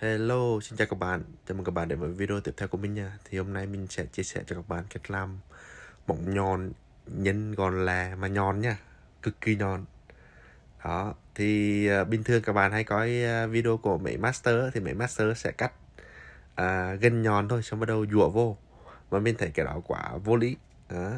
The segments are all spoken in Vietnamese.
Hello, xin chào các bạn. Chào mừng các bạn đến với video tiếp theo của mình nha. Thì hôm nay mình sẽ chia sẻ cho các bạn cách làm mỏng nhon nhân gòn lè mà nhon nha, cực kỳ nhon. Đó, thì uh, bình thường các bạn hay coi uh, video của mấy master thì mấy master sẽ cắt uh, gân nhon thôi xong bắt đầu dũa vô. Mà mình thấy cái đó quả vô lý. Đó.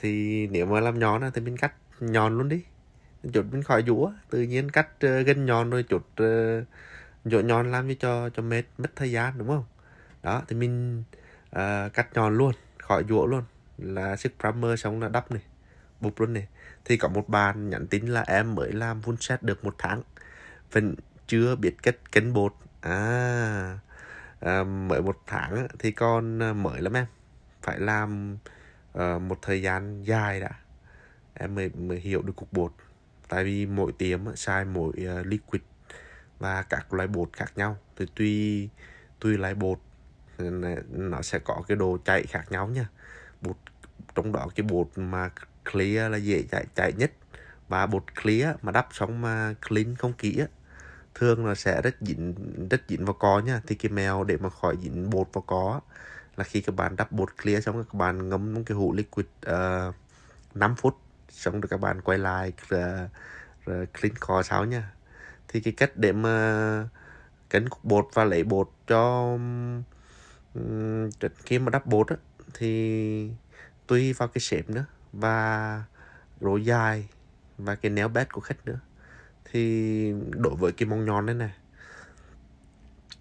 Thì nếu mà làm nhon thì mình cắt nhon luôn đi. Chụt mình khỏi dũa, tự nhiên cắt uh, gân nhon rồi chụt uh, ờ, nhọn nhọn làm cho cho mệt mất thời gian đúng không đó thì mình uh, cắt nhọn luôn khỏi dũa luôn là sức primer xong là đắp này bục luôn này thì có một bạn nhắn tin là em mới làm full set được một tháng vẫn chưa biết cách kén bột à, à mới một tháng thì con ờ, mới lắm em phải làm uh, một thời gian dài đã em mới, mới hiểu được cục bột tại vì mỗi tiệm sai mỗi uh, liquid và các loại bột khác nhau thì tùy tùy loại bột nó sẽ có cái độ chạy khác nhau nha bột trong đó cái bột mà clear là dễ chạy chạy nhất và bột clear mà đắp xong mà clean không kỹ thường là sẽ rất dính rất dính vào cỏ nha thì cái mèo để mà khỏi dính bột vào cỏ là khi các bạn đắp bột clear xong các bạn ngâm trong cái hũ liquid uh, ờ, 5 phút xong rồi các bạn quay lại uh, clean cỏ sau nha thì cái cách để mà cấn cục bột và lấy bột cho trước khi mà đắp bột á, thì tùy vào cái shape nữa và độ dài và cái néo bét của khách nữa thì đối với cái mông nhọn này nè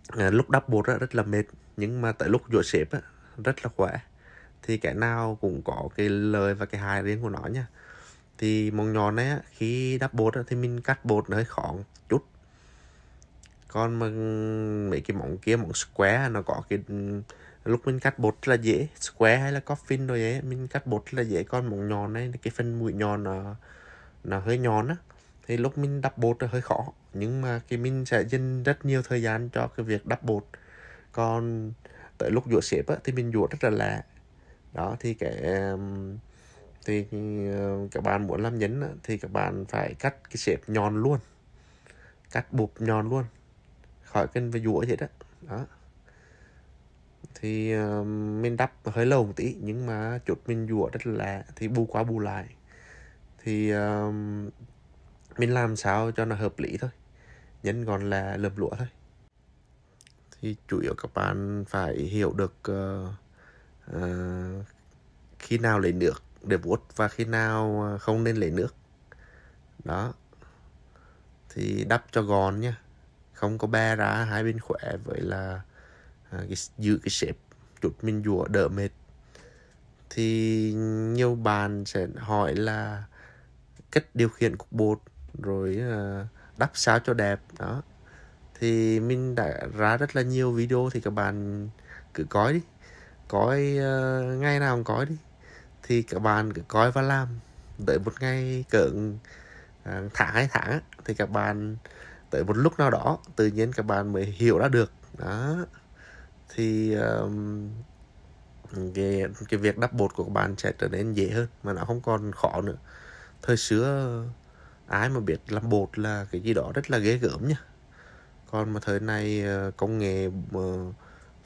à, lúc đắp bột rất là mệt nhưng mà tại lúc rửa shape rất là khỏe thì cái nào cũng có cái lời và cái hài riêng của nó nha thì móng nhọn ấy khi đắp bột thì mình cắt bột nó hơi khó chút còn mà mấy cái móng kia móng square nó có cái ừ, lúc mình cắt bột rất là dễ square hay là coffin rồi ấy mình cắt bột rất là dễ còn móng nhọn này cái phần mũi nhọn nó nó hơi nhọn á thì lúc mình đắp bột nó hơi khó nhưng mà cái mình sẽ dành rất nhiều thời gian cho cái việc đắp bột còn tới lúc dũa xếp á, thì mình dũa rất là lạ đó thì cái ừ, thì ờ, các bạn muốn làm nhấn thì các bạn phải cắt cái xếp nhọn luôn cắt bụp nhọn luôn khỏi cần phải dũa vậy đó đó thì uh, mình đắp hơi lâu một tí nhưng mà chút mình dũa rất là thì bu qua bu lại thì ờ, mình làm sao cho nó hợp lý thôi nhấn còn là lợp lụa thôi thì chủ yếu các bạn phải hiểu được uh, uh, khi nào lấy nước để vuốt và khi nào à, không nên lấy nước đó thì đắp cho gòn nha không có be ra hai bên khỏe với là à, cái, giữ cái xếp chút mình rửa đỡ mệt thì nhiều bạn sẽ hỏi là cách điều khiển cục bột rồi à, đắp sao cho đẹp đó thì mình đã ra rất là nhiều video thì các bạn cứ coi đi coi uh, ngày nào cũng coi đi thì các bạn cứ coi và làm đợi một ngày cỡ à, tháng hai tháng thì các bạn tới một lúc nào đó tự nhiên các bạn mới hiểu ra được đó thì um, cái cái việc đắp bột của các bạn sẽ trở nên dễ hơn mà nó không còn khó nữa thời xưa ai mà biết làm bột là cái gì đó rất là ghê gớm nhá còn mà thời này ờ, công nghệ ờ,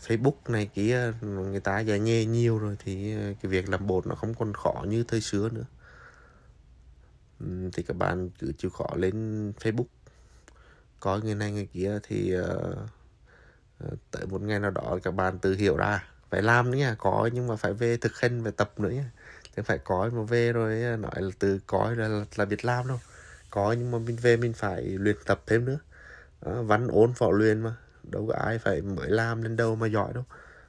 Facebook này kia người ta giải nhê nhiều rồi thì ờ, cái việc làm bột nó không còn khó như thời xưa nữa thì các bạn cứ chịu khó lên Facebook có người này người kia thì uh, tới một ngày nào đó các bạn tự hiểu ra phải làm nữa nha có nhưng mà phải về thực hành về tập nữa nha chứ phải có mà về rồi nói là từ có là là biết làm đâu có nhưng mà mình về mình phải luyện tập thêm nữa đó, văn ôn phỏ luyện mà đâu có ai phải mới làm lên đâu mà giỏi đâu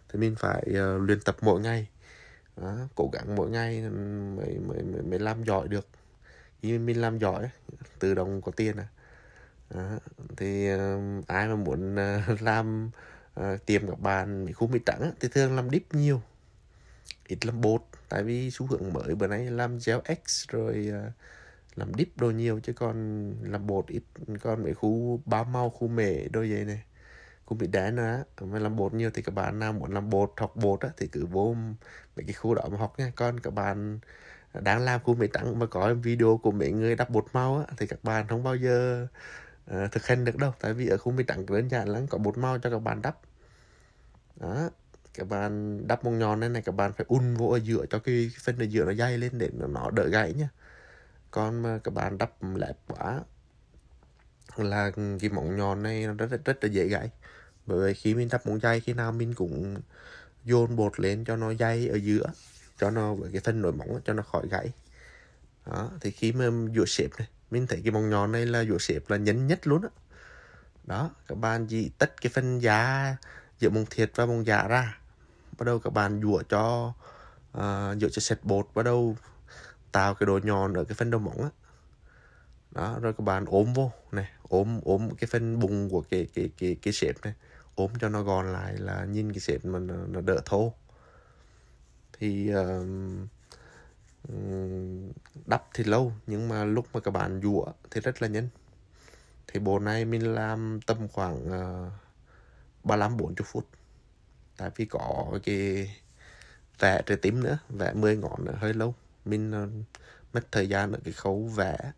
thì mình phải uh, luyện tập mỗi ngày đó, cố gắng mỗi ngày mới, mới, mới, mới làm giỏi được như mình làm giỏi tự động có tiền à đó, thì uh, ai mà muốn uh, làm uh, tìm các bạn mấy khu mì trắng thì thường làm deep nhiều ít làm bột tại vì xu hướng mới bữa nay làm gel x rồi uh, làm deep đồ nhiều chứ còn làm bột ít còn mấy khu ba mau khu mề đôi vậy này cũng bị đen nữa, á mà làm bột nhiều thì các bạn nào muốn làm bột học bột á thì cứ vô mấy cái khu đó mà học nha Con các bạn đang làm của mấy tặng mà có video của mấy người đắp bột màu á, thì các bạn không bao giờ uh, thực hành được đâu tại vì ở khu mấy tặng đơn giản lắm có bột màu cho các bạn đắp đó các bạn đắp mông nhòn này này các bạn phải un vô ở giữa cho cái phần ở giữa nó dày lên để nó đỡ gãy nhá còn mà các bạn đắp lẹp quá là cái móng nhòn này nó rất, rất, rất là dễ gãy bởi vì khi mình tập móng dày khi nào mình cũng dồn bột lên cho nó dày ở giữa cho nó với cái phần nổi móng cho nó khỏi gãy đó thì khi mà dũa xếp này mình thấy cái móng nhọn này là dũa xếp là nhấn nhất luôn đó. đó các bạn chỉ tách cái phần giá giữa móng thiệt và móng giả ra bắt đầu các bạn dũa cho uh, à, dũa cho sệt bột bắt đầu tạo cái độ nhọn ở cái phần đầu móng đó. đó rồi các bạn ốm vô này ốm ốm cái phần bùng của cái cái cái cái xếp này ốm cho nó gòn lại là nhìn cái sệt mà nó, nó đỡ thô thì uh, đắp thì lâu nhưng mà lúc mà các bạn dụa thì rất là nhanh thì bộ này mình làm tầm khoảng ờ, ba uh, 35 40 phút tại vì có cái vẽ trái tím nữa vẽ 10 ngón nữa hơi lâu mình uh, mất thời gian ở cái khâu vẽ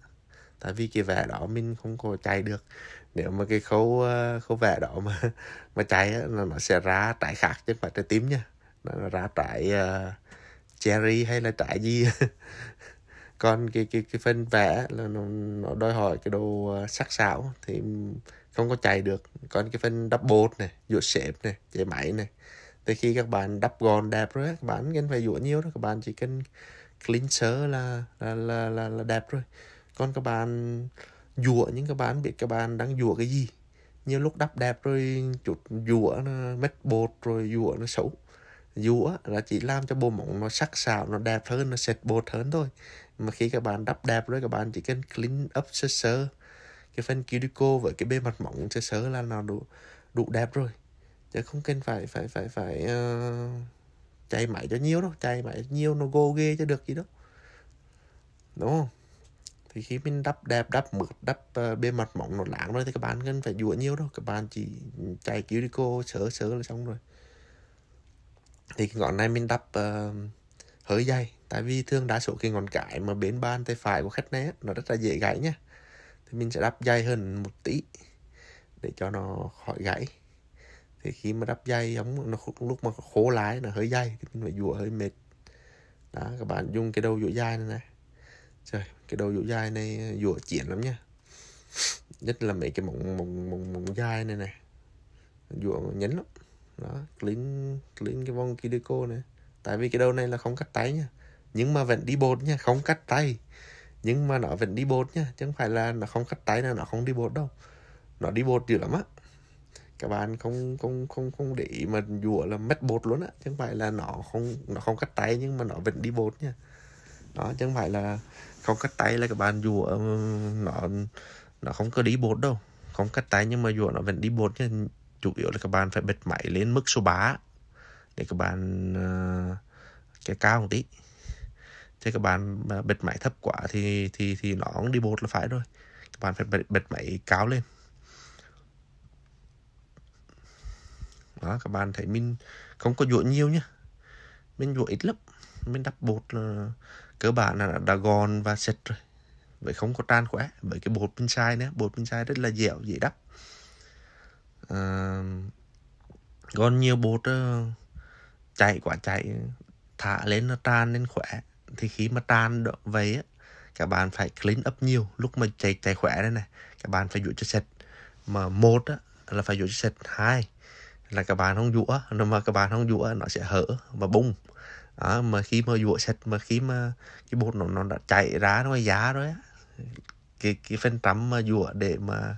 tại vì cái vẽ đó mình không có chạy được nếu mà cái khấu ờ, khấu vẽ đó mà mà cháy á, là nó sẽ ra trái khác chứ không phải trái tím nha nó ra trái uh, cherry hay là trái gì còn cái cái cái phần vẽ là nó, nó đòi hỏi cái đồ ờ, sắc sảo thì không có chạy được còn cái phần đắp bột này dũa xếp này chạy máy này thì khi các bạn đắp gòn đẹp rồi các bạn cần phải dũa nhiều đó các bạn chỉ cần clean sơ là là, là là là đẹp rồi còn các bạn dụa những cái bạn biết các bạn đang dụa cái gì nhiều lúc đắp đẹp rồi chút dũa nó mất bột rồi dũa nó xấu dũa là chỉ làm cho bộ móng nó sắc sảo nó đẹp hơn nó sệt bột hơn thôi mà khi các bạn đắp đẹp rồi các bạn chỉ cần clean up sơ sơ cái phần cuticle với cái bề mặt móng sơ sơ là nó đủ đủ đẹp rồi chứ không cần phải phải phải phải uh, chạy máy cho nhiều đâu chạy máy nhiều nó gồ ghê cho được gì đâu đúng không thì khi mình đắp đẹp đắp mượt đắp uh, bề mặt mỏng nó láng rồi thì các bạn cần phải dũa nhiều đâu các bạn chỉ chạy cuticle sớ sớ là xong rồi thì cái ngón này mình đắp uh, hơi dày tại vì thường đa số cái ngọn cái mà bên bàn tay phải của khách này nó rất là dễ gãy nhá thì mình sẽ đắp dày hơn một tí để cho nó khỏi gãy thì khi mà đắp dày giống nó lúc mà khô lái nó hơi dày thì mình phải dũa hơi mệt đó các bạn dùng cái đầu dũa dai này này trời cái đầu dụ dai này ờ, dùa chiến lắm nha nhất là mấy cái móng móng móng, móng dai này này dùa nhấn lắm đó clean clean cái vòng kideko này tại vì cái đầu này là không cắt tay nha nhưng mà vẫn đi bột nha không cắt tay nhưng mà nó vẫn đi bột nha chứ không phải là nó không cắt tay là nó không đi bột đâu nó đi bột dữ lắm á các bạn không không không không để ý mà dùa là mất bột luôn á chứ không phải là nó không nó không cắt tay nhưng mà nó vẫn đi bột nha đó chứ không phải là không cắt tay là các bạn dùa nó nó không có đi bột đâu không cắt tay nhưng mà dùa nó vẫn đi bột nhưng chủ yếu là các bạn phải bật máy lên mức số 3 để các bạn ờ, cái cao một tí thế các bạn bật máy thấp quá thì thì thì nó cũng đi bột là phải rồi các bạn phải bật, bật máy cao lên đó các bạn thấy mình không có dụa nhiều nhá mình dụa ít lắm mình đắp bột là cơ bản là đã gòn và sạch rồi vậy không có tan khỏe với cái bột pin sai nữa bột pin sai rất là dẻo dễ đắp à, còn nhiều bột ờ, chạy quả chạy thả lên nó tan lên khỏe thì khi mà tan vậy á các bạn phải clean up nhiều lúc mà chạy chạy khỏe đây này các bạn phải rửa cho sạch mà một á, là phải rửa cho sạch hai là các bạn không dũa nếu mà các bạn không dũa nó sẽ hở và bung à, mà khi mà dũa sạch mà khi mà cái bột nó nó đã chảy ra nó giá rồi á cái cái phần trăm mà dũa để mà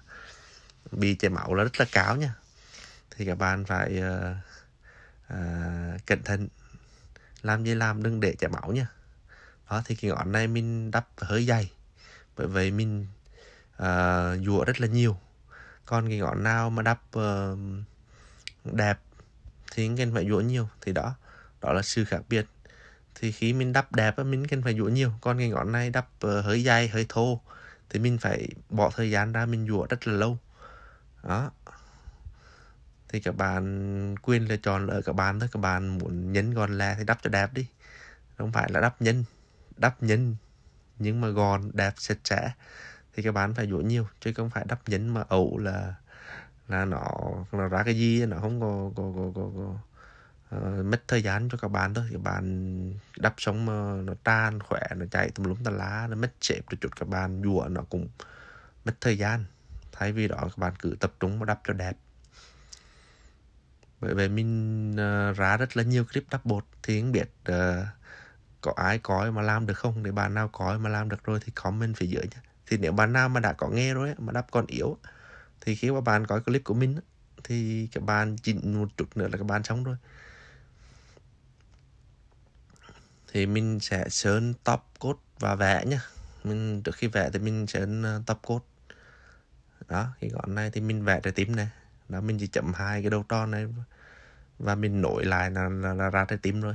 bị chảy máu là rất là cao nha thì các bạn phải uh, uh, cẩn thận làm gì làm đừng để chảy máu nha đó thì cái ngón này mình đắp hơi dày bởi vậy mình uh, ờ, dũa rất là nhiều còn cái ngọn nào mà đắp uh, đẹp thì cần phải dỗ nhiều thì đó đó là sự khác biệt thì khi mình đắp đẹp mình cần phải dũa nhiều còn cái ngón này đắp ờ, hơi dày hơi thô thì mình phải bỏ thời gian ra mình dũa rất là lâu đó thì các bạn quyền lựa chọn là ở các bạn thôi các bạn muốn nhấn gòn lẹ thì đắp cho đẹp đi không phải là đắp nhân đắp nhân nhưng mà gòn đẹp sạch sẽ thì các bạn phải dũa nhiều chứ không phải đắp nhấn mà ẩu là là nó nó ra cái gì nó không có có có có, có uh, mất thời gian cho các bạn thôi các bạn đắp xong mà nó tan khỏe nó chạy tùm lum tà lá nó mất xếp cho chút các bạn dùa nó cũng mất thời gian thay vì đó các bạn cứ tập trung mà đắp cho đẹp bởi vì mình uh, ra rất là nhiều clip đắp bột thì không biết uh, có ai coi mà làm được không để bạn nào coi mà làm được rồi thì comment phía dưới nhé thì nếu bạn nào mà đã có nghe rồi mà đắp còn yếu thì khi các bạn coi clip của mình thì các bạn chỉnh một chút nữa là các bạn xong rồi thì mình sẽ sơn top code và vẽ nhá mình trước khi vẽ thì mình sơn ờ, top code đó cái gọn này thì mình vẽ trái tím này đó mình chỉ chậm hai cái đầu tròn này và mình nổi lại là, là, là ra trái tím rồi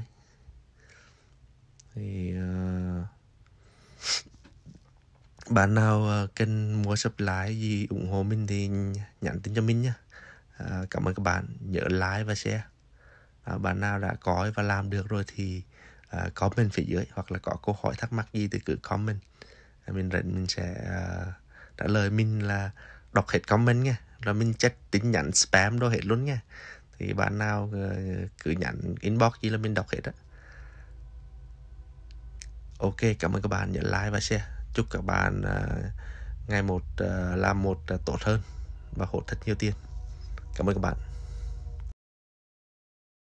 thì bạn nào cần ờ, mua supply gì ủng hộ mình thì nhắn tin cho mình nhé à, cảm ơn các bạn nhớ like và share à, bạn nào đã có và làm được rồi thì à, comment phía dưới hoặc là có câu hỏi thắc mắc gì thì cứ comment à, mình rảnh mình sẽ trả lời mình là đọc hết comment nha rồi mình check tin nhắn spam đâu hết luôn nha thì bạn nào ờ, cứ nhắn inbox gì là mình đọc hết á ok cảm ơn các bạn nhớ like và share chúc các bạn à, ngày một à, làm một à, tốt hơn và hỗ thật nhiều tiền cảm ơn các bạn